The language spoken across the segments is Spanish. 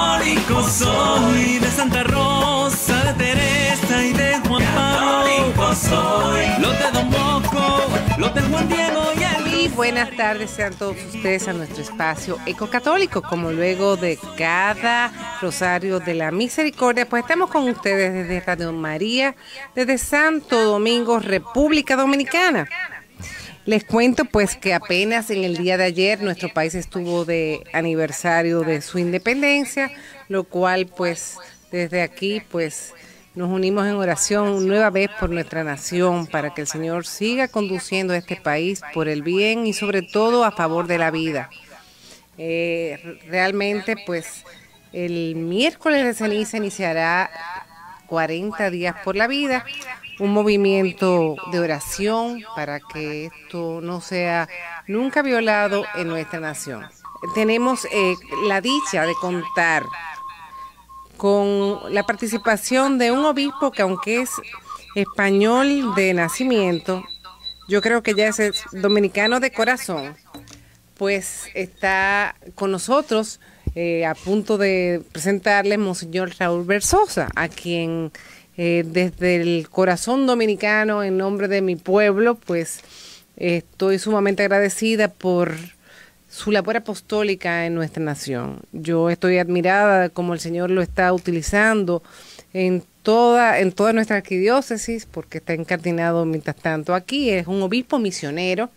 Católico soy de Santa Rosa, de Teresa y de Juan soy. Los de Don los de Juan Diego y y buenas tardes sean todos ustedes a nuestro espacio ecocatólico, como luego de cada Rosario de la Misericordia, pues estamos con ustedes desde Radio María, desde Santo Domingo, República Dominicana. Les cuento pues que apenas en el día de ayer nuestro país estuvo de aniversario de su independencia, lo cual pues desde aquí pues nos unimos en oración nueva vez por nuestra nación para que el Señor siga conduciendo a este país por el bien y sobre todo a favor de la vida. Eh, realmente pues el miércoles de ceniza iniciará 40 días por la vida, un movimiento de oración para que esto no sea nunca violado en nuestra nación. Tenemos eh, la dicha de contar con la participación de un obispo que aunque es español de nacimiento, yo creo que ya es dominicano de corazón, pues está con nosotros eh, a punto de presentarle Monseñor Raúl Versosa, a quien eh, desde el corazón dominicano, en nombre de mi pueblo, pues estoy sumamente agradecida por su labor apostólica en nuestra nación. Yo estoy admirada como el Señor lo está utilizando en toda, en toda nuestra arquidiócesis, porque está encardinado mientras tanto aquí, es un obispo misionero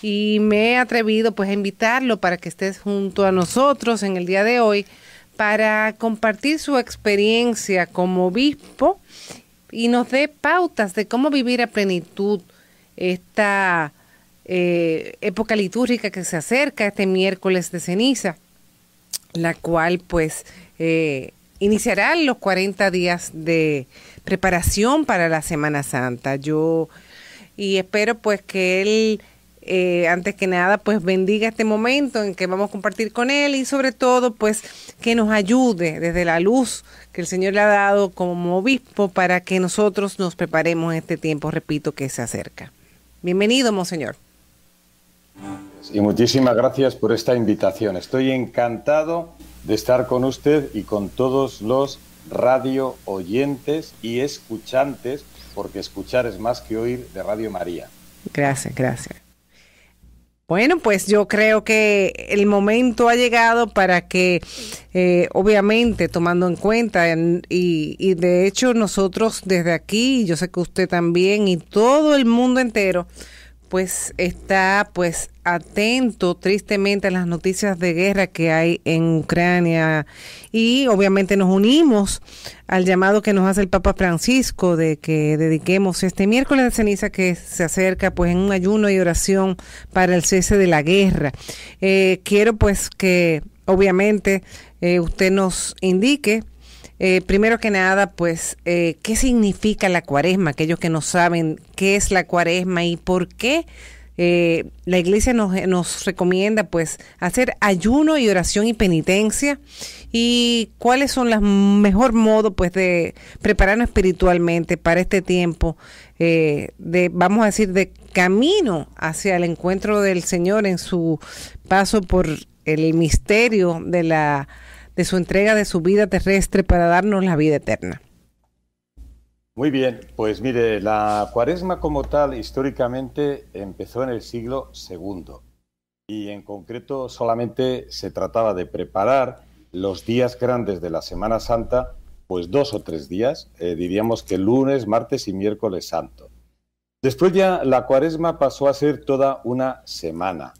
y me he atrevido pues a invitarlo para que estés junto a nosotros en el día de hoy para compartir su experiencia como obispo y nos dé pautas de cómo vivir a plenitud esta eh, época litúrgica que se acerca este miércoles de ceniza, la cual pues eh, iniciará los 40 días de preparación para la Semana Santa. Yo y espero pues que él eh, antes que nada, pues bendiga este momento en que vamos a compartir con Él y sobre todo, pues que nos ayude desde la luz que el Señor le ha dado como obispo para que nosotros nos preparemos en este tiempo, repito, que se acerca. Bienvenido, Monseñor. Y muchísimas gracias por esta invitación. Estoy encantado de estar con usted y con todos los radio oyentes y escuchantes, porque escuchar es más que oír de Radio María. Gracias, gracias. Bueno, pues yo creo que el momento ha llegado para que, eh, obviamente, tomando en cuenta, y, y, de hecho nosotros desde aquí, yo sé que usted también y todo el mundo entero, pues está pues atento tristemente a las noticias de guerra que hay en Ucrania y obviamente nos unimos al llamado que nos hace el Papa Francisco de que dediquemos este miércoles de ceniza que se acerca pues en un ayuno y oración para el cese de la guerra. Eh, quiero pues que obviamente eh, usted nos indique eh, primero que nada, pues, eh, ¿qué significa la cuaresma? Aquellos que no saben qué es la cuaresma y por qué eh, la iglesia nos, nos, recomienda pues hacer ayuno y oración y penitencia y cuáles son los mejor modos pues de prepararnos espiritualmente para este tiempo de vamos a decir de camino hacia el encuentro del Señor en su paso por el misterio de la de su entrega de su vida terrestre para darnos la vida eterna. Muy bien, pues mire, la cuaresma como tal históricamente empezó en el siglo II y en concreto solamente se trataba de preparar los días grandes de la Semana Santa, pues dos o tres días, eh, diríamos que lunes, martes y miércoles santo. Después ya la cuaresma pasó a ser toda una semana.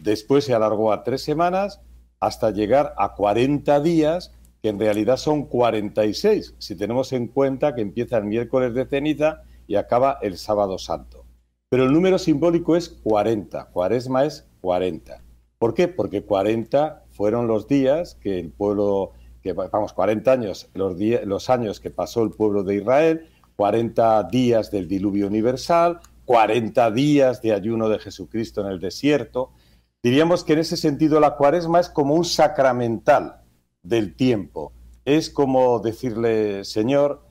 Después se alargó a tres semanas hasta llegar a 40 días, que en realidad son 46, si tenemos en cuenta que empieza el miércoles de ceniza y acaba el sábado santo. Pero el número simbólico es 40, cuaresma es 40. ¿Por qué? Porque 40 fueron los días que el pueblo, que, vamos, 40 años, los, los años que pasó el pueblo de Israel, 40 días del diluvio universal, 40 días de ayuno de Jesucristo en el desierto, Diríamos que en ese sentido la cuaresma es como un sacramental del tiempo. Es como decirle, Señor,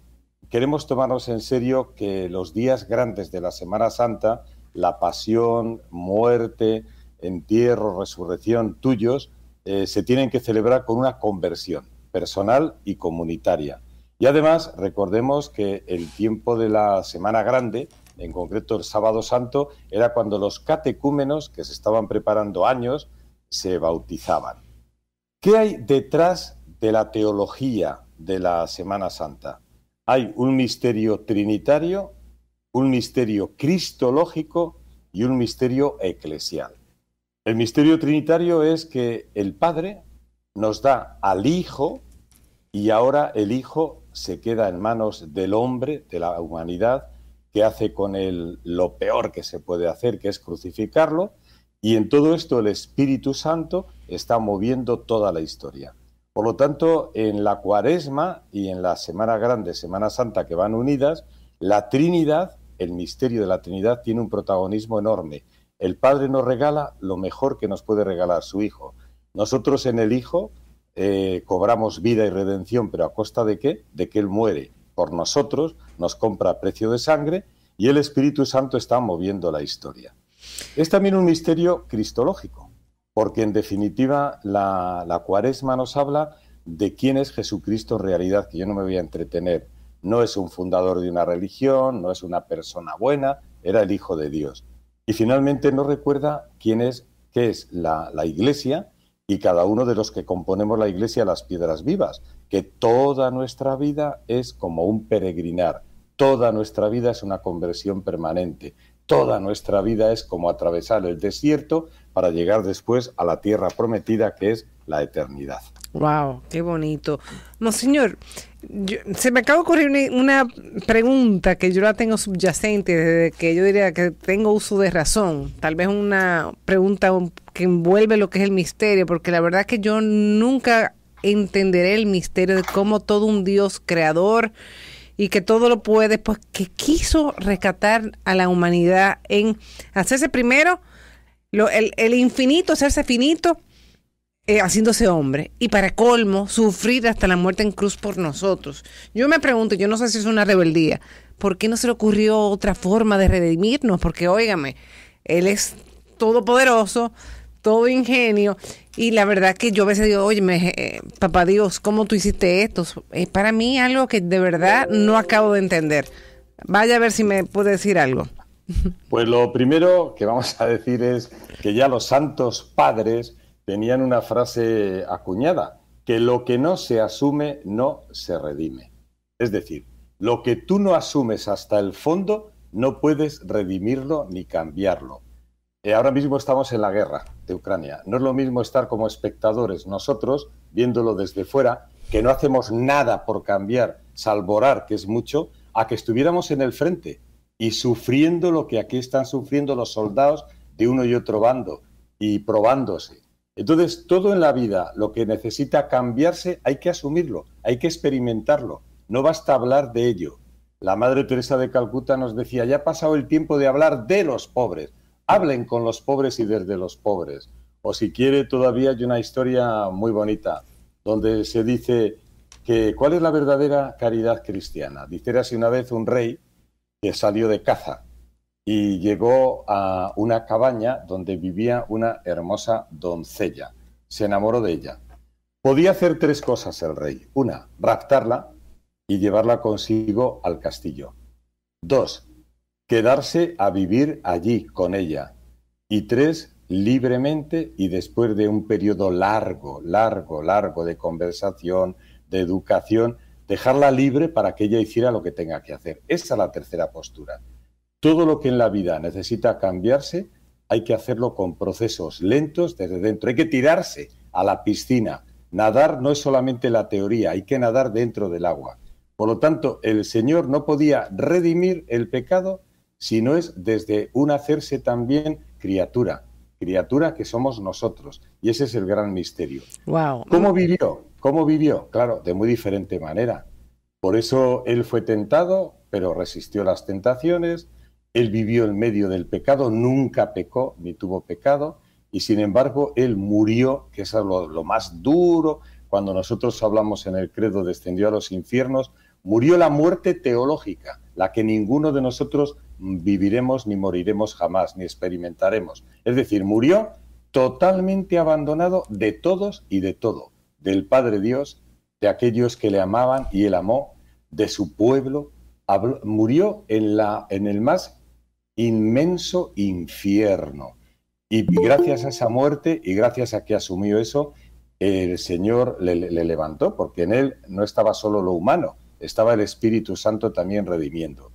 queremos tomarnos en serio que los días grandes de la Semana Santa, la pasión, muerte, entierro, resurrección tuyos, eh, se tienen que celebrar con una conversión personal y comunitaria. Y además recordemos que el tiempo de la Semana Grande, en concreto el sábado santo, era cuando los catecúmenos que se estaban preparando años se bautizaban. ¿Qué hay detrás de la teología de la Semana Santa? Hay un misterio trinitario, un misterio cristológico y un misterio eclesial. El misterio trinitario es que el Padre nos da al Hijo y ahora el Hijo se queda en manos del hombre, de la humanidad, que hace con él lo peor que se puede hacer, que es crucificarlo, y en todo esto el Espíritu Santo está moviendo toda la historia. Por lo tanto, en la cuaresma y en la Semana Grande, Semana Santa, que van unidas, la Trinidad, el misterio de la Trinidad, tiene un protagonismo enorme. El Padre nos regala lo mejor que nos puede regalar su Hijo. Nosotros en el Hijo eh, cobramos vida y redención, pero ¿a costa de qué? De que Él muere por nosotros, nos compra a precio de sangre y el Espíritu Santo está moviendo la historia. Es también un misterio cristológico, porque en definitiva la, cuaresma nos habla de quién es Jesucristo en realidad, que yo no me voy a entretener. No es un fundador de una religión, no es una persona buena, era el Hijo de Dios. Y finalmente nos recuerda quién es, qué es la, la Iglesia y cada uno de los que componemos la Iglesia las piedras vivas, que toda nuestra vida es como un peregrinar, toda nuestra vida es una conversión permanente, toda nuestra vida es como atravesar el desierto para llegar después a la tierra prometida que es la eternidad. Wow, qué bonito. Monseñor, señor se me acaba de ocurrir una, pregunta que yo la tengo subyacente que yo diría que tengo uso de razón. Tal vez una pregunta que envuelve lo que es el misterio, porque la verdad que yo nunca entenderé el misterio de cómo todo un Dios creador y que todo lo puede, pues que quiso rescatar a la humanidad en hacerse primero el, infinito, hacerse finito, eh, haciéndose hombre. Y para colmo, sufrir hasta la muerte en cruz por nosotros. Yo me pregunto, yo no sé si es una rebeldía, ¿por qué no se le ocurrió otra forma de redimirnos? Porque, óigame, Él es todopoderoso, todo ingenio, y la verdad que yo a veces digo, oye, me, eh, papá Dios, ¿cómo tú hiciste esto? Es para mí algo que de verdad no acabo de entender. Vaya a ver si me puede decir algo. Pues lo primero que vamos a decir es que ya los santos padres tenían una frase acuñada, que lo que no se asume no se redime. Es decir, lo que tú no asumes hasta el fondo, no puedes redimirlo ni cambiarlo. Eh, ahora mismo estamos en la guerra de Ucrania. No es lo mismo estar como espectadores nosotros, viéndolo desde fuera, que no hacemos nada por cambiar, salvorar, que es mucho, a que estuviéramos en el frente y sufriendo lo que aquí están sufriendo los soldados de uno y otro bando y probándose. Entonces, todo en la vida, lo que necesita cambiarse, hay que asumirlo, hay que experimentarlo. No basta hablar de ello. La Madre Teresa de Calcuta nos decía, ya ha pasado el tiempo de hablar de los pobres hablen con los pobres y desde los pobres. O si quiere, todavía hay una historia muy bonita donde se dice que cuál es la verdadera caridad cristiana. Dice así una vez un rey que salió de caza y llegó a una cabaña donde vivía una hermosa doncella. Se enamoró de ella. Podía hacer tres cosas el rey. Una, raptarla y llevarla consigo al castillo. Dos, quedarse a vivir allí con ella. Y tres, libremente y después de un periodo largo, largo, largo de conversación, de educación, dejarla libre para que ella hiciera lo que tenga que hacer. Esa es la tercera postura. Todo lo que en la vida necesita cambiarse, hay que hacerlo con procesos lentos desde dentro. Hay que tirarse a la piscina. Nadar no es solamente la teoría, hay que nadar dentro del agua. Por lo tanto, el Señor no podía redimir el pecado sino es desde un hacerse también criatura, criatura que somos nosotros. Y ese es el gran misterio. ¿Cómo vivió? ¿Cómo vivió? Claro, de muy diferente manera. Por eso él fue tentado, pero resistió las tentaciones. Él vivió en medio del pecado, nunca pecó ni tuvo pecado. Y sin embargo, él murió, que es lo más duro. Cuando nosotros hablamos en el credo, descendió a los infiernos, murió la muerte teológica la que ninguno de nosotros viviremos ni moriremos jamás, ni experimentaremos. Es decir, murió totalmente abandonado de todos y de todo, del Padre Dios, de aquellos que le amaban y él amó, de su pueblo, murió en, la, en el más inmenso infierno. Y gracias a esa muerte y gracias a que asumió eso, el Señor le, le, levantó, porque en él no estaba solo lo humano, estaba el Espíritu Santo también redimiendo.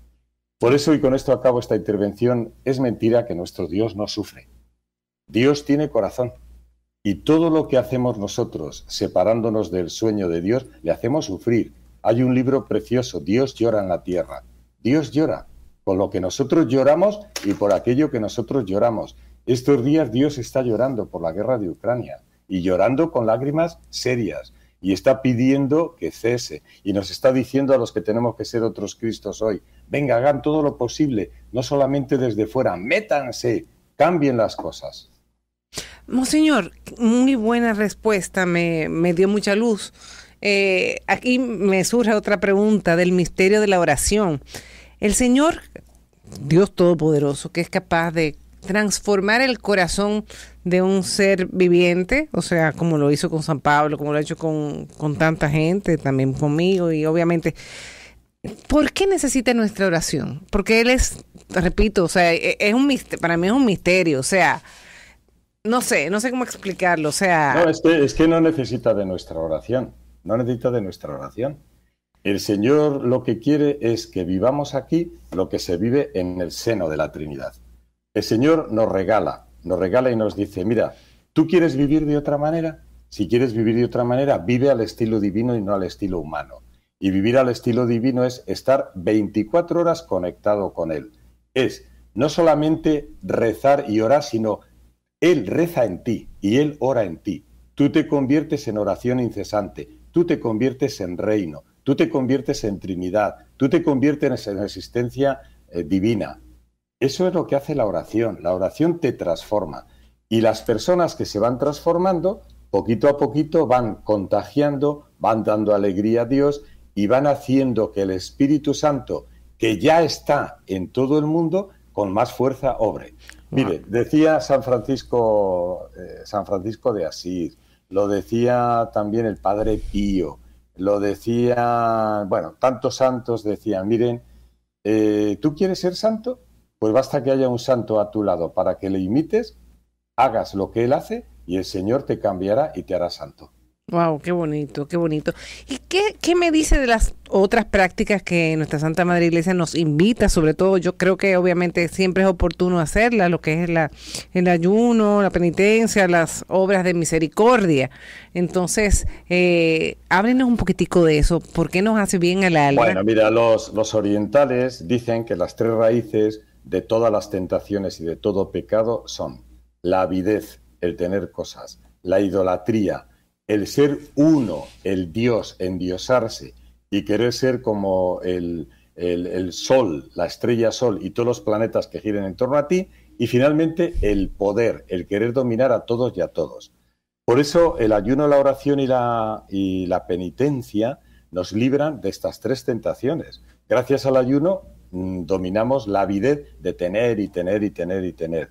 Por eso, y con esto acabo esta intervención, es mentira que nuestro Dios no sufre. Dios tiene corazón. Y todo lo que hacemos nosotros, separándonos del sueño de Dios, le hacemos sufrir. Hay un libro precioso, Dios llora en la tierra. Dios llora por lo que nosotros lloramos y por aquello que nosotros lloramos. Estos días Dios está llorando por la guerra de Ucrania y llorando con lágrimas serias y está pidiendo que cese y nos está diciendo a los que tenemos que ser otros Cristos hoy, venga, hagan todo lo posible, no solamente desde fuera, métanse, cambien las cosas. Monseñor, muy buena respuesta, me, me dio mucha luz. Eh, aquí me surge otra pregunta del misterio de la oración. El Señor, Dios Todopoderoso, que es capaz de transformar el corazón de un ser viviente, o sea, como lo hizo con San Pablo, como lo ha hecho con, tanta gente, también conmigo y obviamente... ¿Por qué necesita nuestra oración? Porque él es, repito, o sea, e, es un para mí es un misterio, o sea, no sé, no sé cómo explicarlo, o sea... No, es que no necesita de nuestra oración, no necesita de nuestra oración. El Señor lo que quiere es que vivamos aquí lo que se vive en el seno de la Trinidad. El Señor nos regala, nos regala y nos dice, mira, ¿tú quieres vivir de otra manera? Si quieres vivir de otra manera, vive al estilo divino y no al estilo humano. Y vivir al estilo divino es estar 24 horas conectado con Él. Es no solamente rezar y orar, sino Él reza en ti y Él ora en ti. Tú te conviertes en oración incesante, tú te conviertes en reino, tú te conviertes en Trinidad, tú te conviertes en existencia eh, divina. Eso es lo que hace la oración. La oración te transforma. Y las personas que se van transformando, poquito a poquito van contagiando, van dando alegría a Dios y van haciendo que el Espíritu Santo, que ya está en todo el mundo, con más fuerza obre. Mire, ah. decía San Francisco, eh, San Francisco de Asís, lo decía también el Padre Pío, lo decía, bueno, tantos santos decían, miren, eh, ¿tú quieres ser santo? Pues basta que haya un santo a tu lado para que le imites, hagas lo que él hace y el Señor te cambiará y te hará santo. Wow, qué bonito, qué bonito. ¿Y qué, me dice de las otras prácticas que nuestra Santa Madre Iglesia nos invita? Sobre todo, yo creo que obviamente siempre es oportuno hacerlas, lo que es la, el ayuno, la penitencia, las obras de misericordia. Entonces, eh, háblenos un poquitico de eso. ¿Por qué nos hace bien al alma? Bueno, mira, los, los orientales dicen que las tres raíces de todas las tentaciones y de todo pecado son la avidez, el tener cosas, la idolatría, el ser uno, el Dios, endiosarse y querer ser como el, el, Sol, la estrella Sol y todos los planetas que giren en torno a ti, y finalmente el poder, el querer dominar a todos y a todos. Por eso el ayuno, la oración y la, y la penitencia nos libran de estas tres tentaciones. Gracias al ayuno Mm, dominamos la avidez de tener y tener y tener y tener.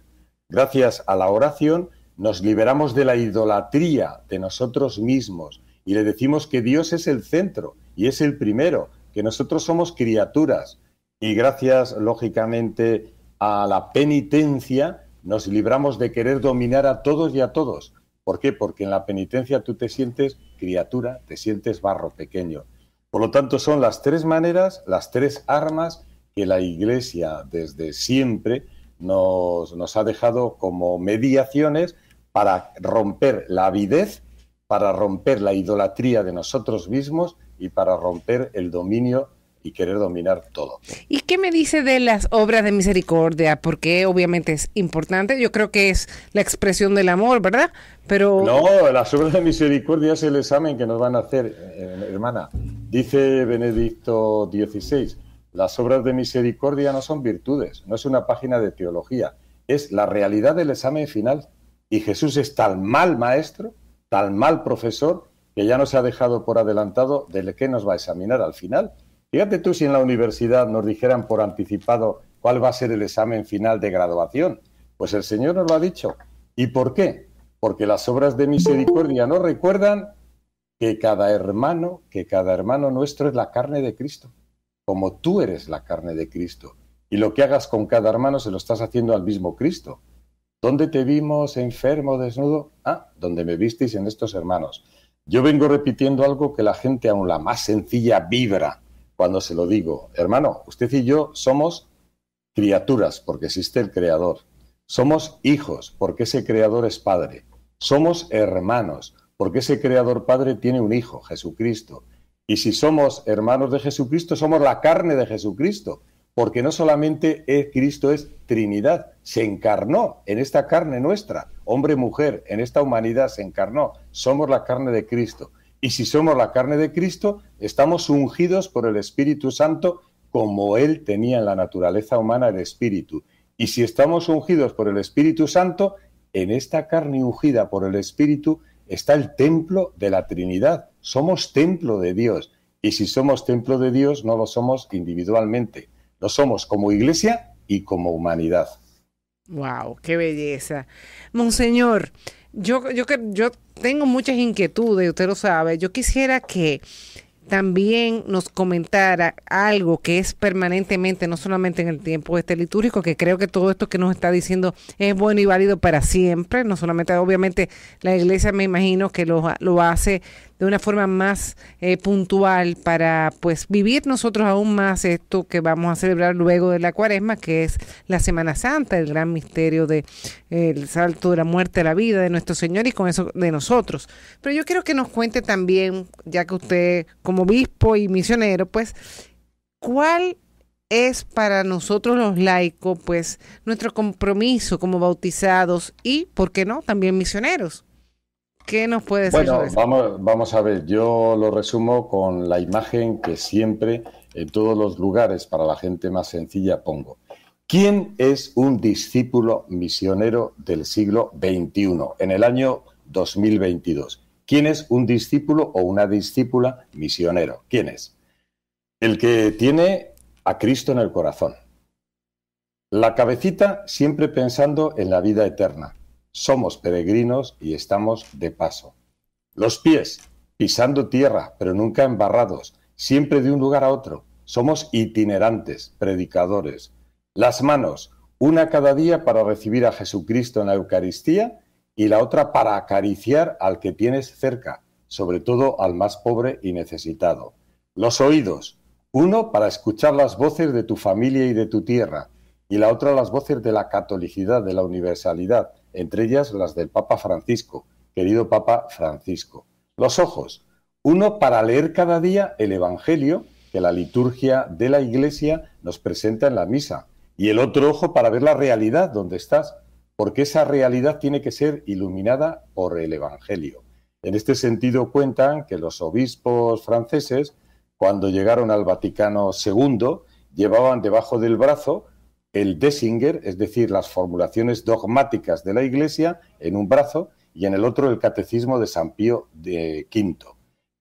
Gracias a la oración nos liberamos de la idolatría de nosotros mismos y le decimos que Dios es el centro y es el primero, que nosotros somos criaturas. Y gracias, lógicamente, a la penitencia, nos libramos de querer dominar a todos y a todos. ¿Por qué? Porque en la penitencia tú te sientes criatura, te sientes barro pequeño. Por lo tanto, son las tres maneras, las tres armas que la Iglesia desde siempre nos, ha dejado como mediaciones para romper la avidez, para romper la idolatría de nosotros mismos y para romper el dominio y querer dominar todo. ¿Y qué me dice de las obras de misericordia? Porque obviamente es importante, yo creo que es la expresión del amor, ¿verdad? Pero No, las obras de misericordia es el examen que nos van a hacer, eh, hermana. Dice Benedicto XVI, las obras de misericordia no son virtudes, no es una página de teología, es la realidad del examen final. Y Jesús es tal mal maestro, tal mal profesor, que ya no se ha dejado por adelantado de qué nos va a examinar al final. Fíjate tú si en la universidad nos dijeran por anticipado cuál va a ser el examen final de graduación. Pues el Señor nos lo ha dicho. ¿Y por qué? Porque las obras de misericordia nos recuerdan que cada hermano, que cada hermano nuestro es la carne de Cristo como tú eres la carne de Cristo. Y lo que hagas con cada hermano se lo estás haciendo al mismo Cristo. ¿Dónde te vimos enfermo, desnudo? Ah, donde me visteis en estos hermanos. Yo vengo repitiendo algo que la gente, aún la más sencilla, vibra cuando se lo digo. Hermano, usted y yo somos criaturas porque existe el Creador. Somos hijos porque ese Creador es Padre. Somos hermanos porque ese Creador Padre tiene un Hijo, Jesucristo. Y si somos hermanos de Jesucristo, somos la carne de Jesucristo, porque no solamente es, Cristo es Trinidad, se encarnó en esta carne nuestra, hombre mujer, en esta humanidad se encarnó, somos la carne de Cristo. Y si somos la carne de Cristo, estamos ungidos por el Espíritu Santo como Él tenía en la naturaleza humana el Espíritu. Y si estamos ungidos por el Espíritu Santo, en esta carne ungida por el Espíritu está el templo de la Trinidad, somos templo de Dios. Y si somos templo de Dios, no lo somos individualmente. Lo somos como iglesia y como humanidad. ¡Wow! ¡Qué belleza! Monseñor, yo, yo, yo tengo muchas inquietudes, usted lo sabe. Yo quisiera que también nos comentara algo que es permanentemente, no solamente en el tiempo este litúrgico, que creo que todo esto que nos está diciendo es bueno y válido para siempre, no solamente, obviamente la iglesia me imagino que lo, lo hace de una forma más eh, puntual para pues vivir nosotros aún más esto que vamos a celebrar luego de la cuaresma, que es la Semana Santa, el gran misterio del de, el salto de la muerte a la vida de nuestro Señor y con eso de nosotros. Pero yo quiero que nos cuente también, ya que usted como obispo y misionero, pues, ¿cuál es para nosotros los laicos, pues, nuestro compromiso como bautizados y, ¿por qué no?, también misioneros. ¿Qué nos puede decir? Bueno, vamos, vamos a ver, yo lo resumo con la imagen que siempre en todos los lugares para la gente más sencilla pongo. ¿Quién es un discípulo misionero del siglo XXI en el año 2022? ¿Quién es un discípulo o una discípula misionero? ¿Quién es? El que tiene a Cristo en el corazón. La cabecita siempre pensando en la vida eterna somos peregrinos y estamos de paso. Los pies, pisando tierra, pero nunca embarrados, siempre de un lugar a otro. Somos itinerantes, predicadores. Las manos, una cada día para recibir a Jesucristo en la Eucaristía y la otra para acariciar al que tienes cerca, sobre todo al más pobre y necesitado. Los oídos, uno para escuchar las voces de tu familia y de tu tierra, y la otra las voces de la catolicidad, de la universalidad, entre ellas las del Papa Francisco, querido Papa Francisco. Los ojos, uno para leer cada día el Evangelio que la liturgia de la Iglesia nos presenta en la misa, y el otro ojo para ver la realidad donde estás, porque esa realidad tiene que ser iluminada por el Evangelio. En este sentido cuentan que los obispos franceses, cuando llegaron al Vaticano II, llevaban debajo del brazo el Desinger, es decir, las formulaciones dogmáticas de la Iglesia, en un brazo y en el otro el Catecismo de San Pío V.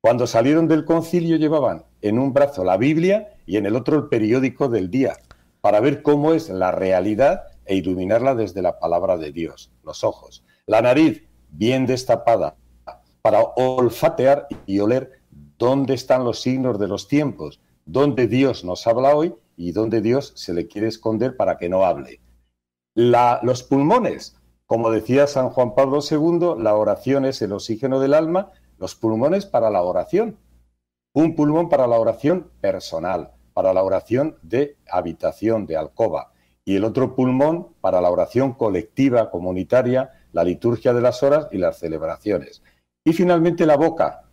Cuando salieron del concilio llevaban en un brazo la Biblia y en el otro el periódico del día, para ver cómo es la realidad e iluminarla desde la palabra de Dios, los ojos. La nariz bien destapada para olfatear y oler dónde están los signos de los tiempos, dónde Dios nos habla hoy y donde Dios se le quiere esconder para que no hable. los pulmones, como decía San Juan Pablo II, la oración es el oxígeno del alma, los pulmones para la oración. Un pulmón para la oración personal, para la oración de habitación, de alcoba, y el otro pulmón para la oración colectiva, comunitaria, la liturgia de las horas y las celebraciones. Y finalmente la boca,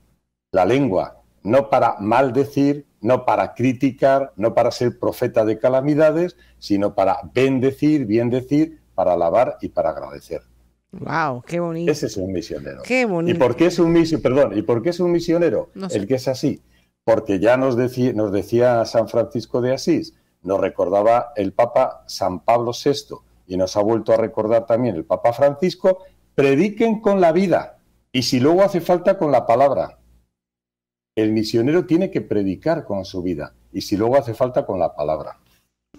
la lengua, no para maldecir, no para criticar, no para ser profeta de calamidades, sino para bendecir, bien decir, para alabar y para agradecer. Wow, qué bonito. Ese es un misionero. Qué bonito. ¿Y por qué es un misionero? Perdón, ¿y por qué es un misionero? El que es así. Porque ya nos decía, nos decía San Francisco de Asís, nos recordaba el Papa San Pablo VI y nos ha vuelto a recordar también el Papa Francisco, prediquen con la vida y si luego hace falta con la palabra el misionero tiene que predicar con su vida y si luego hace falta con la palabra.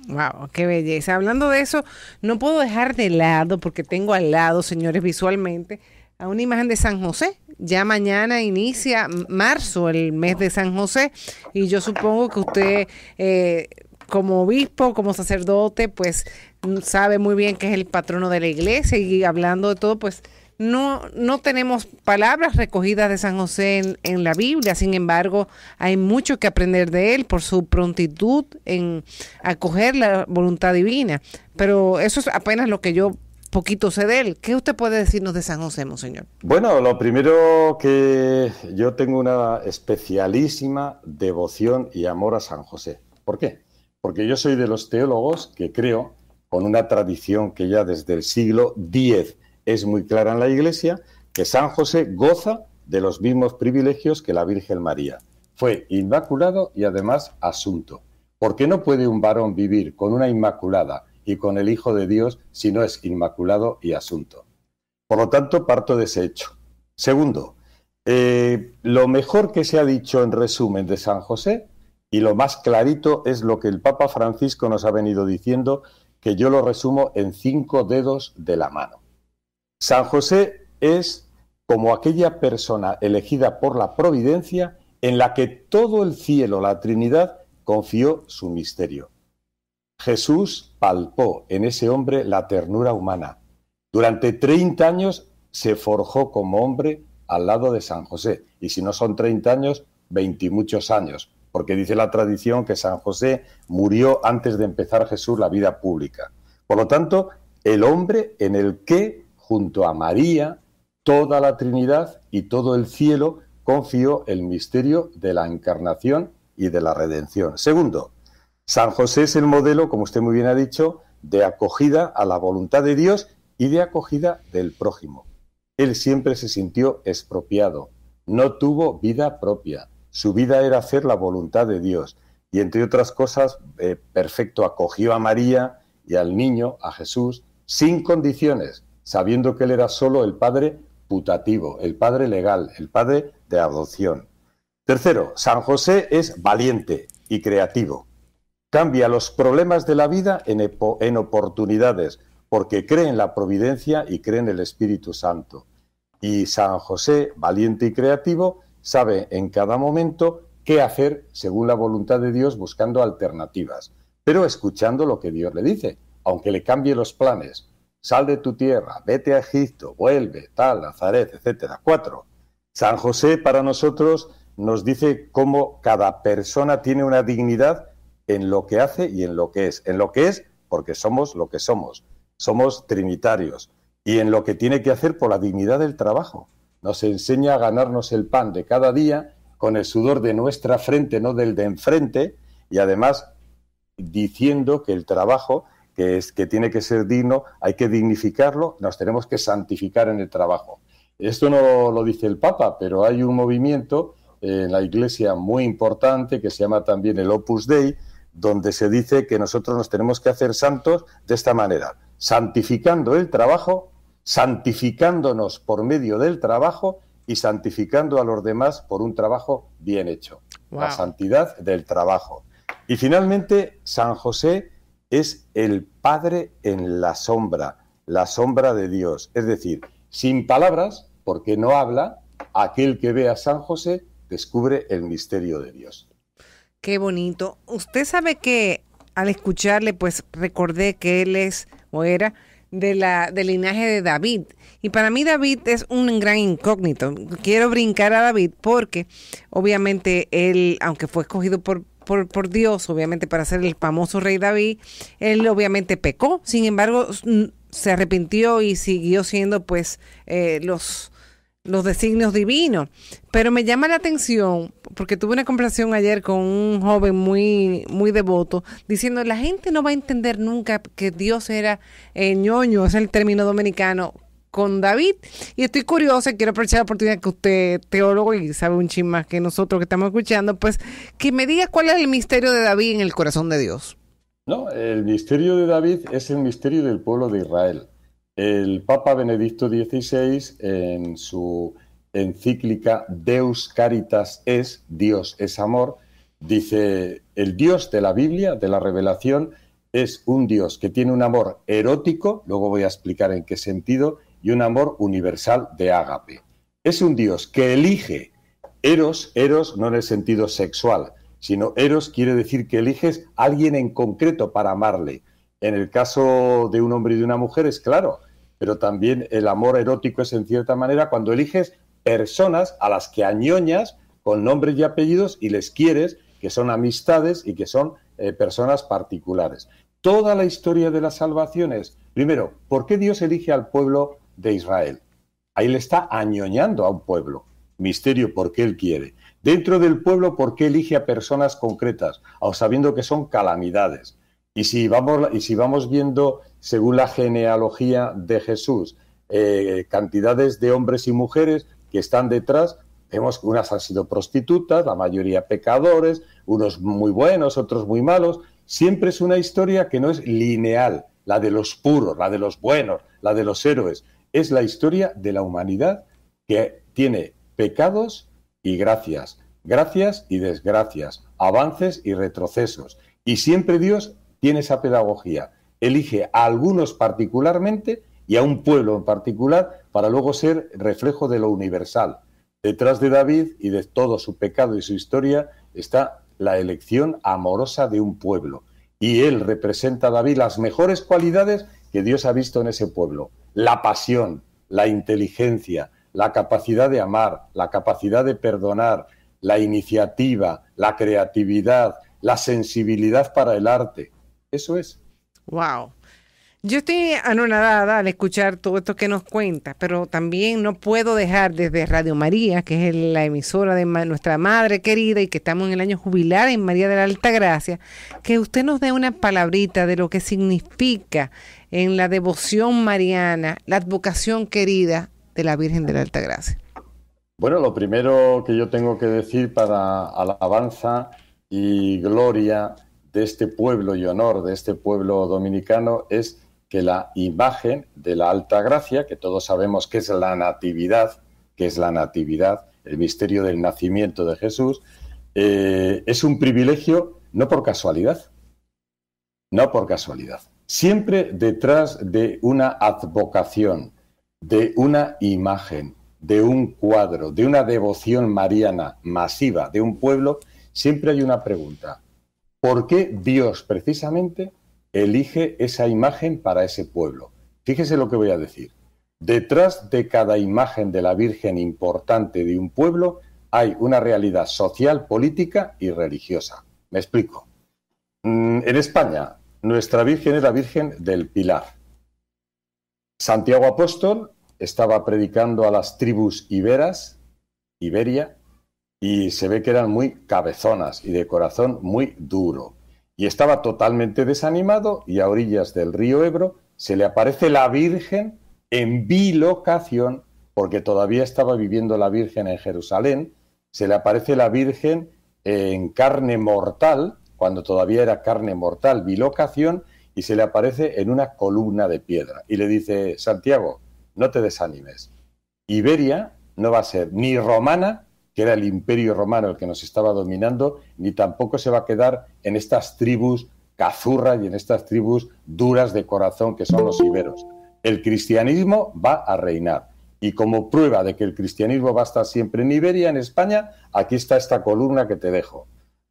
Wow, qué belleza. Hablando de eso, no puedo dejar de lado, porque tengo al lado, señores, visualmente, a una imagen de San José. Ya mañana inicia marzo, el mes de San José, y yo supongo que usted, eh, como obispo, como sacerdote, pues sabe muy bien que es el patrono de la iglesia y hablando de todo, pues no, tenemos palabras recogidas de San José en, en, la Biblia, sin embargo, hay mucho que aprender de él por su prontitud en acoger la voluntad divina. Pero eso es apenas lo que yo poquito sé de él. ¿Qué usted puede decirnos de San José, Monseñor? Bueno, lo primero que yo tengo una especialísima devoción y amor a San José. ¿Por qué? Porque yo soy de los teólogos que creo, con una tradición que ya desde el siglo X es muy clara en la Iglesia que San José goza de los mismos privilegios que la Virgen María. Fue inmaculado y además asunto. ¿Por qué no puede un varón vivir con una inmaculada y con el Hijo de Dios si no es inmaculado y asunto? Por lo tanto, parto de ese hecho. Segundo, eh, lo mejor que se ha dicho en resumen de San José y lo más clarito es lo que el Papa Francisco nos ha venido diciendo, que yo lo resumo en cinco dedos de la mano. San José es como aquella persona elegida por la providencia en la que todo el cielo, la Trinidad, confió su misterio. Jesús palpó en ese hombre la ternura humana. Durante 30 años se forjó como hombre al lado de San José. Y si no son 30 años, 20 y muchos años, porque dice la tradición que San José murió antes de empezar Jesús la vida pública. Por lo tanto, el hombre en el que junto a María, toda la Trinidad y todo el cielo confió el misterio de la encarnación y de la redención. Segundo, San José es el modelo, como usted muy bien ha dicho, de acogida a la voluntad de Dios y de acogida del prójimo. Él siempre se sintió expropiado, no tuvo vida propia, su vida era hacer la voluntad de Dios y entre otras cosas, eh, perfecto, acogió a María y al niño, a Jesús, sin condiciones, sabiendo que él era solo el padre putativo, el padre legal, el padre de adopción. Tercero, San José es valiente y creativo. Cambia los problemas de la vida en, oportunidades, porque cree en la providencia y cree en el Espíritu Santo. Y San José, valiente y creativo, sabe en cada momento qué hacer según la voluntad de Dios buscando alternativas, pero escuchando lo que Dios le dice, aunque le cambie los planes, sal de tu tierra, vete a Egipto, vuelve, tal, Nazaret, etcétera. Cuatro, San José para nosotros nos dice cómo cada persona tiene una dignidad en lo que hace y en lo que es. En lo que es, porque somos lo que somos. Somos trinitarios. Y en lo que tiene que hacer por la dignidad del trabajo. Nos enseña a ganarnos el pan de cada día con el sudor de nuestra frente, no del de enfrente, y además diciendo que el trabajo que, tiene que ser digno, hay que dignificarlo, nos tenemos que santificar en el trabajo. Esto no lo dice el Papa, pero hay un movimiento en la Iglesia muy importante que se llama también el Opus Dei, donde se dice que nosotros nos tenemos que hacer santos de esta manera, santificando el trabajo, santificándonos por medio del trabajo y santificando a los demás por un trabajo bien hecho. La santidad del trabajo. Y finalmente, San José es el Padre en la sombra, la sombra de Dios. Es decir, sin palabras, porque no habla, aquel que ve a San José descubre el misterio de Dios. Qué bonito. Usted sabe que al escucharle, pues recordé que él es o era de la, del linaje de David. Y para mí David es un gran incógnito. Quiero brincar a David porque obviamente él, aunque fue escogido por por, Dios, obviamente, para ser el famoso rey David, él obviamente pecó, sin embargo, se arrepintió y siguió siendo pues eh, los, los designios divinos. Pero me llama la atención, porque tuve una conversación ayer con un joven muy, muy devoto, diciendo, la gente no va a entender nunca que Dios era eh, ñoño, es el término dominicano, con David. Y estoy curiosa, quiero aprovechar la oportunidad que usted, teólogo y sabe un chin más que nosotros que estamos escuchando, pues que me diga cuál es el misterio de David en el corazón de Dios. No, el misterio de David es el misterio del pueblo de Israel. El Papa Benedicto XVI, en su encíclica Deus Caritas es, Dios es amor, dice, el Dios de la Biblia, de la revelación, es un Dios que tiene un amor erótico, luego voy a explicar en qué sentido, y un amor universal de ágape. Es un dios que elige Eros, Eros no en el sentido sexual, sino Eros quiere decir que eliges a alguien en concreto para amarle. En el caso de un hombre y de una mujer es claro, pero también el amor erótico es en cierta manera cuando eliges personas a las que añoñas con nombres y apellidos y les quieres, que son amistades y que son eh, personas particulares. Toda la historia de las salvaciones, primero, ¿por qué Dios elige al pueblo de Israel. Ahí le está añoñando a un pueblo. Misterio porque él quiere. Dentro del pueblo porque elige a personas concretas, ah, o sabiendo que son calamidades. Y si vamos, y si vamos viendo, según la genealogía de Jesús, eh, cantidades de hombres y mujeres que están detrás, vemos que unas han sido prostitutas, la mayoría pecadores, unos muy buenos, otros muy malos. Siempre es una historia que no es lineal, la de los puros, la de los buenos, la de los héroes, es la historia de la humanidad que tiene pecados y gracias, gracias y desgracias, avances y retrocesos. Y siempre Dios tiene esa pedagogía. Elige a algunos particularmente y a un pueblo en particular para luego ser reflejo de lo universal. Detrás de David y de todo su pecado y su historia está la elección amorosa de un pueblo. Y él representa a David las mejores cualidades que Dios ha visto en ese pueblo la pasión, la inteligencia, la capacidad de amar, la capacidad de perdonar, la iniciativa, la creatividad, la sensibilidad para el arte. Eso es. Wow. Yo estoy anonadada al escuchar todo esto que nos cuenta, pero también no puedo dejar desde Radio María, que es la emisora de nuestra madre querida y que estamos en el año jubilar en María de la Alta Gracia, que usted nos dé una palabrita de lo que significa en la devoción mariana, la advocación querida de la Virgen de la Alta Gracia. Bueno, lo primero que yo tengo que decir para alabanza y gloria de este pueblo y honor de este pueblo dominicano es que la imagen de la Alta Gracia, que todos sabemos que es la Natividad, que es la Natividad, el misterio del nacimiento de Jesús, eh, es un privilegio no por casualidad, no por casualidad, siempre detrás de una advocación, de una imagen, de un cuadro, de una devoción mariana masiva de un pueblo, siempre hay una pregunta. ¿Por qué Dios precisamente elige esa imagen para ese pueblo. Fíjese lo que voy a decir. Detrás de cada imagen de la Virgen importante de un pueblo hay una realidad social, política y religiosa. Me explico. Mm, en España, nuestra Virgen es la Virgen del Pilar. Santiago Apóstol estaba predicando a las tribus iberas, Iberia, y se ve que eran muy cabezonas y de corazón muy duro y estaba totalmente desanimado y a orillas del río Ebro se le aparece la Virgen en bilocación, porque todavía estaba viviendo la Virgen en Jerusalén, se le aparece la Virgen en carne mortal, cuando todavía era carne mortal, bilocación, y se le aparece en una columna de piedra. Y le dice, Santiago, no te desanimes. Iberia no va a ser ni romana que era el imperio romano el que nos estaba dominando, ni tampoco se va a quedar en estas tribus cazurras y en estas tribus duras de corazón que son los iberos. El cristianismo va a reinar. Y como prueba de que el cristianismo va a estar siempre en Iberia, en España, aquí está esta columna que te dejo.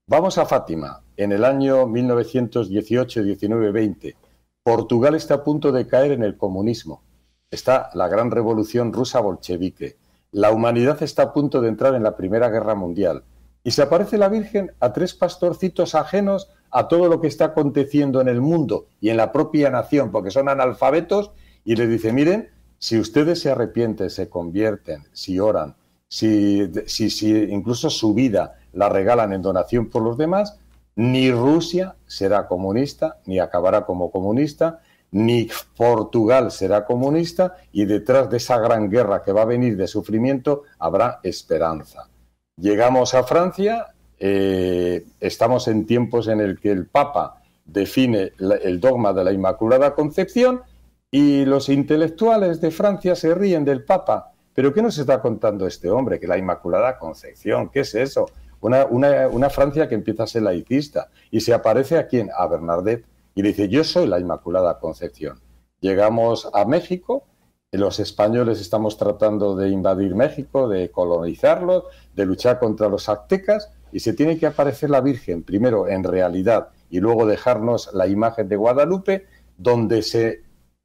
Vamos a Fátima, en el año 1918, 19, Portugal está a punto de caer en el comunismo. Está la gran revolución rusa bolchevique. La humanidad está a punto de entrar en la Primera Guerra Mundial y se aparece la Virgen a tres pastorcitos ajenos a todo lo que está aconteciendo en el mundo y en la propia nación, porque son analfabetos, y le dice, miren, si ustedes se arrepienten, se convierten, si oran, si, si, si incluso su vida la regalan en donación por los demás, ni Rusia será comunista, ni acabará como comunista, ni Portugal será comunista y detrás de esa gran guerra que va a venir de sufrimiento habrá esperanza. Llegamos a Francia, eh, estamos en tiempos en el que el Papa define el dogma de la Inmaculada Concepción y los intelectuales de Francia se ríen del Papa. ¿Pero qué nos está contando este hombre? Que la Inmaculada Concepción, ¿qué es eso? Una, Francia que empieza a ser laicista y se aparece a quién? A Bernardet y dice, yo soy la Inmaculada Concepción. Llegamos a México, los españoles estamos tratando de invadir México, de colonizarlo, de luchar contra los aztecas, y se tiene que aparecer la Virgen, primero en realidad, y luego dejarnos la imagen de Guadalupe, donde se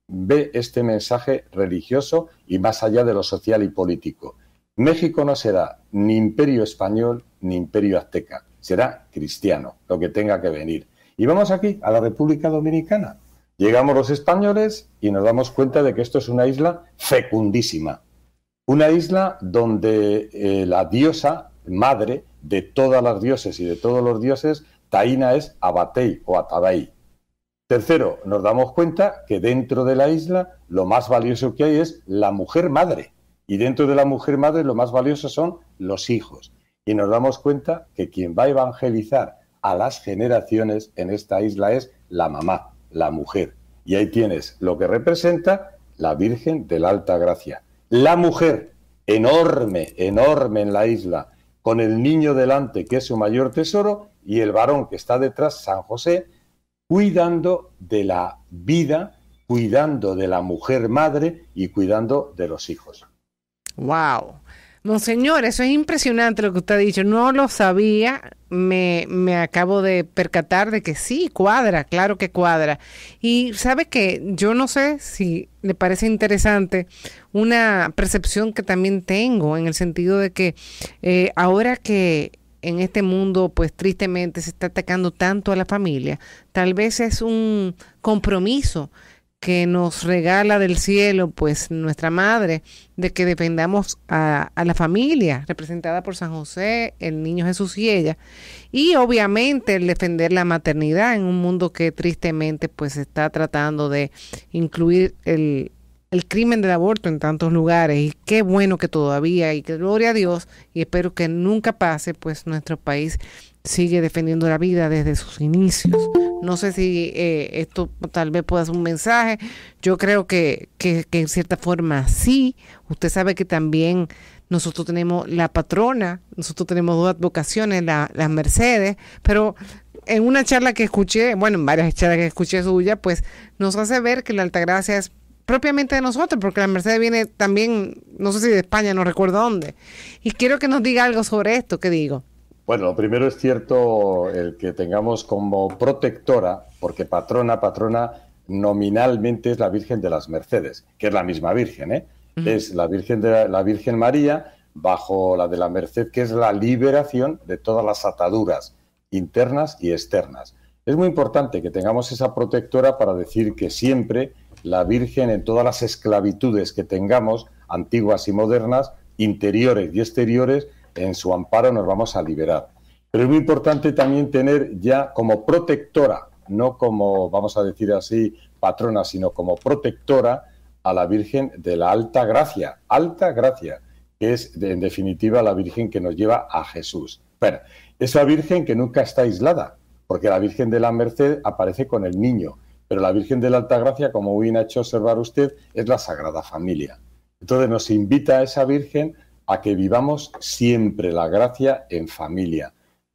ve este mensaje religioso y más allá de lo social y político. México no será ni imperio español ni imperio azteca, será cristiano, lo que tenga que venir. Y vamos aquí, a la República Dominicana. Llegamos los españoles y nos damos cuenta de que esto es una isla fecundísima. Una isla donde eh, la diosa madre de todas las dioses y de todos los dioses, Taína es Abatei o Atabai. Tercero, nos damos cuenta que dentro de la isla lo más valioso que hay es la mujer madre. Y dentro de la mujer madre lo más valioso son los hijos. Y nos damos cuenta que quien va a evangelizar las generaciones en esta isla es la mamá, la mujer. Y ahí tienes lo que representa la Virgen de la Alta Gracia. La mujer, enorme, enorme en la isla, con el niño delante, que es su mayor tesoro, y el varón que está detrás, San José, cuidando de la vida, cuidando de la mujer madre y cuidando de los hijos. ¡Wow! Monseñor, eso es impresionante lo que usted ha dicho. No lo sabía, me, me, acabo de percatar de que sí, cuadra, claro que cuadra. Y sabe que yo no sé si le parece interesante una percepción que también tengo en el sentido de que eh, ahora que en este mundo, pues tristemente se está atacando tanto a la familia, tal vez es un compromiso que nos regala del cielo, pues nuestra madre, de que defendamos a, la familia representada por San José, el niño Jesús y ella, y obviamente el defender la maternidad en un mundo que tristemente pues está tratando de incluir el, el crimen del aborto en tantos lugares y qué bueno que todavía y que gloria a Dios y espero que nunca pase pues nuestro país sigue defendiendo la vida desde sus inicios. No sé si eh, esto tal vez pueda ser un mensaje. Yo creo que, en cierta forma sí. Usted sabe que también nosotros tenemos la patrona, nosotros tenemos dos advocaciones, las Mercedes, pero en una charla que escuché, bueno, en varias charlas que escuché suya, pues nos hace ver que la Altagracia es propiamente de nosotros, porque la Mercedes viene también, no sé si de España, no recuerdo dónde. Y quiero que nos diga algo sobre esto, que digo. Bueno, lo primero es cierto el que tengamos como protectora, porque patrona, patrona nominalmente es la Virgen de las Mercedes, que es la misma Virgen, ¿eh? Es la Virgen la Virgen María bajo la de la Merced, que es la liberación de todas las ataduras internas y externas. Es muy importante que tengamos esa protectora para decir que siempre la Virgen en todas las esclavitudes que tengamos, antiguas y modernas, interiores y exteriores, en su amparo nos vamos a liberar. Pero es muy importante también tener ya como protectora, no como, vamos a decir así, patrona, sino como protectora a la Virgen de la Alta Gracia, Alta Gracia, que es en definitiva la Virgen que nos lleva a Jesús. Bueno, esa Virgen que nunca está aislada, porque la Virgen de la Merced aparece con el niño, pero la Virgen de la Alta Gracia, como bien ha hecho observar usted, es la Sagrada Familia. Entonces nos invita a esa Virgen a que vivamos siempre la gracia en familia.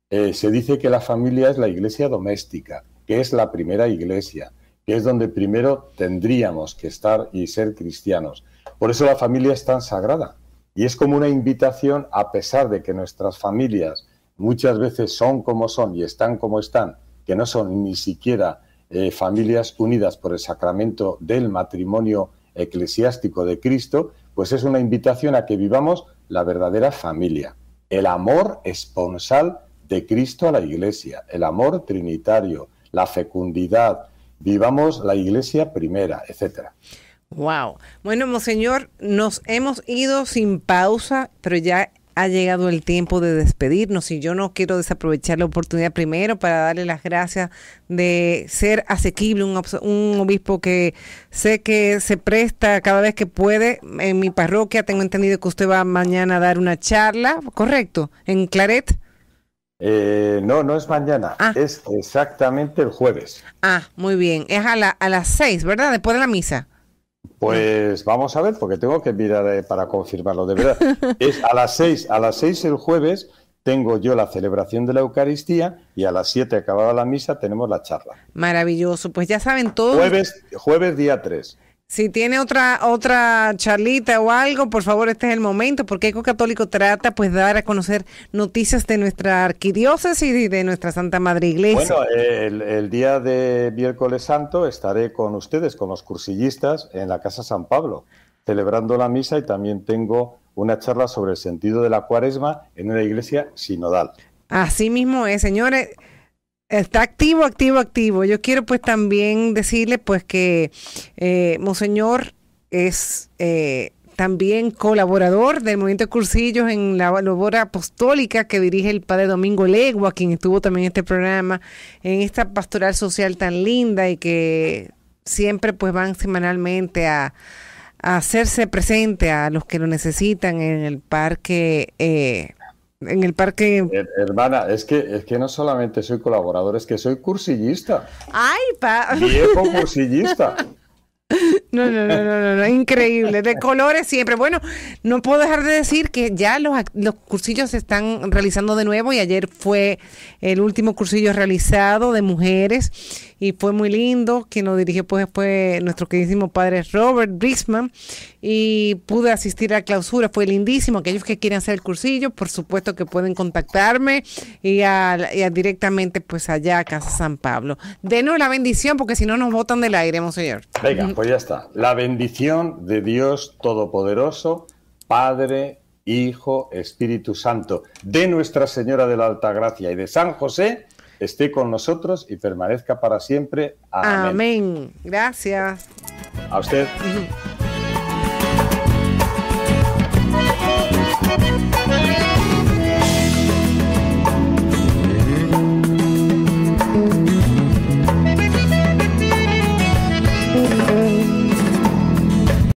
Eh, se dice que la familia es la iglesia doméstica, que es la primera iglesia, que es donde primero tendríamos que estar y ser cristianos. Por eso la familia es tan sagrada y es como una invitación, a pesar de que nuestras familias muchas veces son como son y están como están, que no son ni siquiera eh, familias unidas por el sacramento del matrimonio eclesiástico de Cristo, pues es una invitación a que vivamos la verdadera familia, el amor esponsal de Cristo a la Iglesia, el amor trinitario, la fecundidad, vivamos la Iglesia primera, etcétera. Wow. Bueno, monseñor, nos hemos ido sin pausa, pero ya ha llegado el tiempo de despedirnos y yo no quiero desaprovechar la oportunidad primero para darle las gracias de ser asequible, un, obispo que sé que se presta cada vez que puede. En mi parroquia tengo entendido que usted va mañana a dar una charla, ¿correcto? En Claret. Eh, no, no es mañana, ah. es exactamente el jueves. Ah, muy bien, es a, a las seis, ¿verdad? Después de la misa. Pues vamos a ver, porque tengo que mirar eh, para confirmarlo. De verdad, es a las seis, a las seis el jueves tengo yo la celebración de la Eucaristía y a las 7 acabada la misa tenemos la charla. Maravilloso, pues ya saben todos. Jueves, jueves día 3. Si tiene otra otra charlita o algo, por favor, este es el momento, porque Eco Católico trata pues dar a conocer noticias de nuestra arquidiócesis y de nuestra Santa Madre Iglesia. Bueno, el, el día de miércoles santo estaré con ustedes, con los cursillistas, en la Casa San Pablo, celebrando la misa y también tengo una charla sobre el sentido de la cuaresma en una iglesia sinodal. Así mismo es, señores. Está activo, activo, activo. Yo quiero pues también decirle pues que eh, Monseñor es eh, también colaborador del movimiento Cursillos en la labor apostólica que dirige el padre Domingo Legua, quien estuvo también en este programa, en esta pastoral social tan linda y que siempre pues van semanalmente a, hacerse presente a los que lo necesitan en el parque. Eh, en el parque. hermana, es que, es que no solamente soy colaborador, es que soy cursillista. ¡Ay, pa! Viejo cursillista. No, no, no, no, no, increíble, de colores siempre. Bueno, no puedo dejar de decir que ya los, los cursillos se están realizando de nuevo y ayer fue el último cursillo realizado de mujeres y fue muy lindo, que nos dirigió pues después nuestro queridísimo padre Robert Brisman y pude asistir a la clausura, fue lindísimo. Aquellos que quieren hacer el cursillo, por supuesto que pueden contactarme y, directamente pues allá a Casa San Pablo. Denos la bendición porque si no nos botan del aire, monseñor. Venga, mm. pues ya está. La bendición de Dios Todopoderoso, Padre, Hijo, Espíritu Santo, de Nuestra Señora de la Alta Gracia y de San José esté con nosotros y permanezca para siempre. Amén. Gracias. A usted.